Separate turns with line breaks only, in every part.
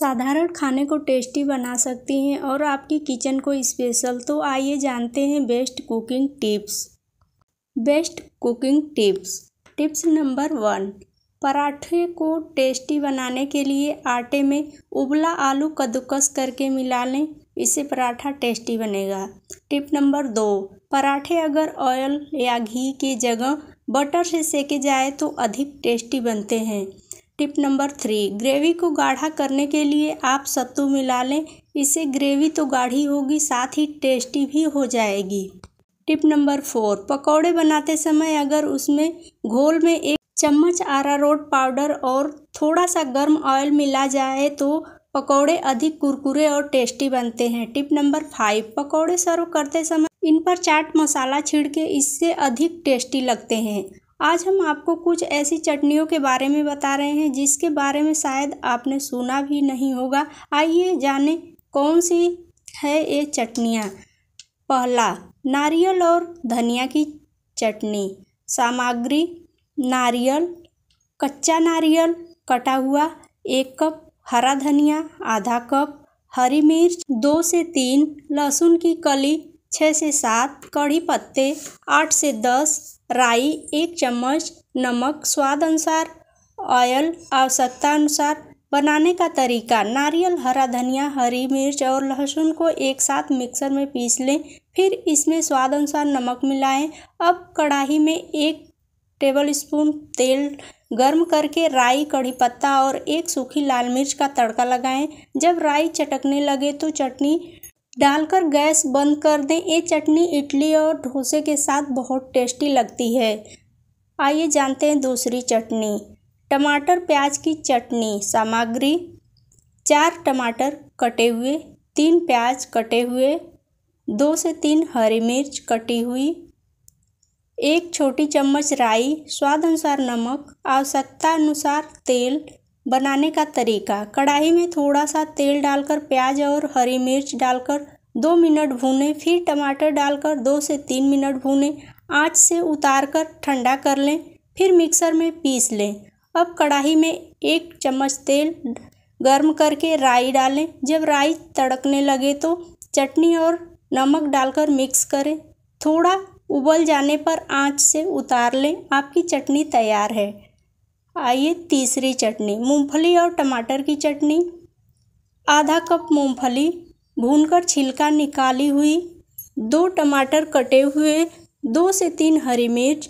साधारण खाने को टेस्टी बना सकती हैं और आपकी किचन को स्पेशल तो आइए जानते हैं best cooking tips best cooking tips tips number one पराठे को टेस्टी बनाने के लिए आटे में उबला आलू कद्दूकस करके मिला लें इससे पराठा टेस्टी बनेगा टिप नंबर दो पराठे अगर ऑयल या घी की जगह बटर से सेके जाए तो अधिक टेस्टी बनते हैं टिप नंबर थ्री ग्रेवी को गाढ़ा करने के लिए आप सत्तू मिला लें इससे ग्रेवी तो गाढ़ी होगी साथ ही टेस्टी भी हो जाएगी टिप नंबर फोर पकौड़े बनाते समय अगर उसमें घोल में एक चम्मच आरारोट पाउडर और थोड़ा सा गर्म ऑयल मिला जाए तो पकौड़े अधिक कुरकुरे और टेस्टी बनते हैं टिप नंबर फाइव पकौड़े सर्व करते समय इन पर चाट मसाला छिड़के इससे अधिक टेस्टी लगते हैं आज हम आपको कुछ ऐसी चटनियों के बारे में बता रहे हैं जिसके बारे में शायद आपने सुना भी नहीं होगा आइए जानें कौन सी है ये चटनियाँ पहला नारियल और धनिया की चटनी सामग्री नारियल कच्चा नारियल कटा हुआ एक कप हरा धनिया आधा कप हरी मिर्च दो से तीन लहसुन की कली छः से सात कढ़ी पत्ते आठ से दस राई एक चम्मच नमक स्वाद अनुसार ऑयल आवश्यकता अनुसार बनाने का तरीका नारियल हरा धनिया हरी मिर्च और लहसुन को एक साथ मिक्सर में पीस लें फिर इसमें स्वाद अनुसार नमक मिलाएं अब कढ़ाई में एक टेबल स्पून तेल गर्म करके राई कड़ी पत्ता और एक सूखी लाल मिर्च का तड़का लगाएं जब राई चटकने लगे तो चटनी डालकर गैस बंद कर दें ये चटनी इडली और डोसे के साथ बहुत टेस्टी लगती है आइए जानते हैं दूसरी चटनी टमाटर प्याज की चटनी सामग्री चार टमाटर कटे हुए तीन प्याज कटे हुए दो से तीन हरी मिर्च कटी हुई एक छोटी चम्मच राई स्वाद अनुसार नमक आवश्यकता अनुसार तेल बनाने का तरीका कढ़ाई में थोड़ा सा तेल डालकर प्याज और हरी मिर्च डालकर दो मिनट भूने फिर टमाटर डालकर दो से तीन मिनट भूने आँच से उतार कर ठंडा कर लें फिर मिक्सर में पीस लें अब कढ़ाई में एक चम्मच तेल गर्म करके राई डालें जब राई तड़कने लगे तो चटनी और नमक डालकर मिक्स करें थोड़ा उबल जाने पर आँच से उतार लें आपकी चटनी तैयार है आइए तीसरी चटनी मूंगफली और टमाटर की चटनी आधा कप मूंगफली भूनकर छिलका निकाली हुई दो टमाटर कटे हुए दो से तीन हरी मिर्च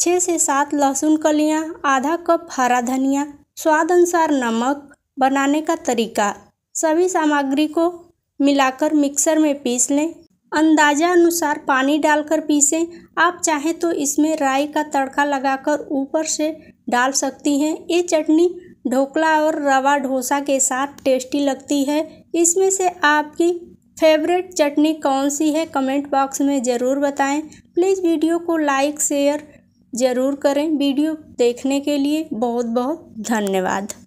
छः से सात लहसुन कलियाँ आधा कप हरा धनिया स्वाद अनुसार नमक बनाने का तरीका सभी सामग्री को मिलाकर मिक्सर में पीस लें अंदाजा अनुसार पानी डालकर पीसें आप चाहें तो इसमें राई का तड़का लगाकर ऊपर से डाल सकती हैं ये चटनी ढोकला और रवा ढोसा के साथ टेस्टी लगती है इसमें से आपकी फेवरेट चटनी कौन सी है कमेंट बॉक्स में ज़रूर बताएं प्लीज़ वीडियो को लाइक शेयर ज़रूर करें वीडियो देखने के लिए बहुत बहुत धन्यवाद